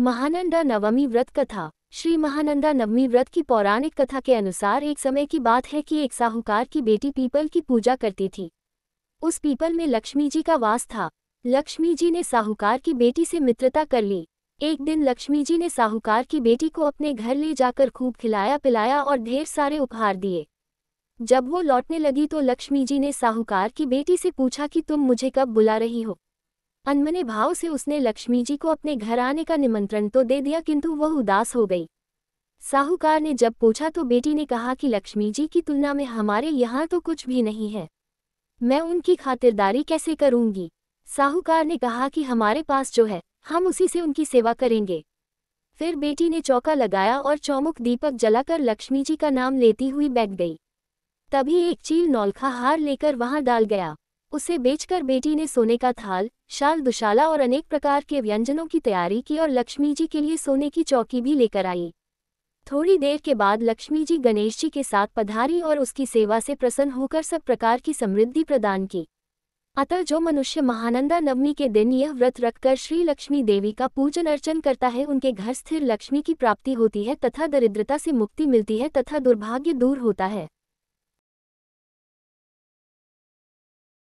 महानंदा नवमी व्रत कथा श्री महानंदा नवमी व्रत की पौराणिक कथा के अनुसार एक समय की बात है कि एक साहूकार की बेटी पीपल की पूजा करती थी उस पीपल में लक्ष्मी जी का वास था लक्ष्मी जी ने साहूकार की बेटी से मित्रता कर ली एक दिन लक्ष्मी जी ने साहूकार की बेटी को अपने घर ले जाकर खूब खिलाया पिलाया और ढेर सारे उपहार दिए जब वो लौटने लगी तो लक्ष्मी जी ने साहूकार की बेटी से पूछा कि तुम मुझे कब बुला रही हो अनमने भाव से उसने लक्ष्मी जी को अपने घर आने का निमंत्रण तो दे दिया किंतु वह उदास हो गई साहूकार ने जब पूछा तो बेटी ने कहा कि लक्ष्मी जी की तुलना में हमारे यहाँ तो कुछ भी नहीं है मैं उनकी खातिरदारी कैसे करूँगी साहूकार ने कहा कि हमारे पास जो है हम उसी से उनकी सेवा करेंगे फिर बेटी ने चौका लगाया और चौमुख दीपक जलाकर लक्ष्मी जी का नाम लेती हुई बैठ गई तभी एक चील नौलखा हार लेकर वहां डाल गया उसे बेचकर बेटी ने सोने का थाल शाल दुशाला और अनेक प्रकार के व्यंजनों की तैयारी की और लक्ष्मी जी के लिए सोने की चौकी भी लेकर आई थोड़ी देर के बाद लक्ष्मी जी गणेश जी के साथ पधारी और उसकी सेवा से प्रसन्न होकर सब प्रकार की समृद्धि प्रदान की अतः जो मनुष्य महानंदा नवमी के दिन यह व्रत रखकर श्री लक्ष्मी देवी का पूजन अर्चन करता है उनके घर स्थिर लक्ष्मी की प्राप्ति होती है तथा दरिद्रता से मुक्ति मिलती है तथा दुर्भाग्य दूर होता है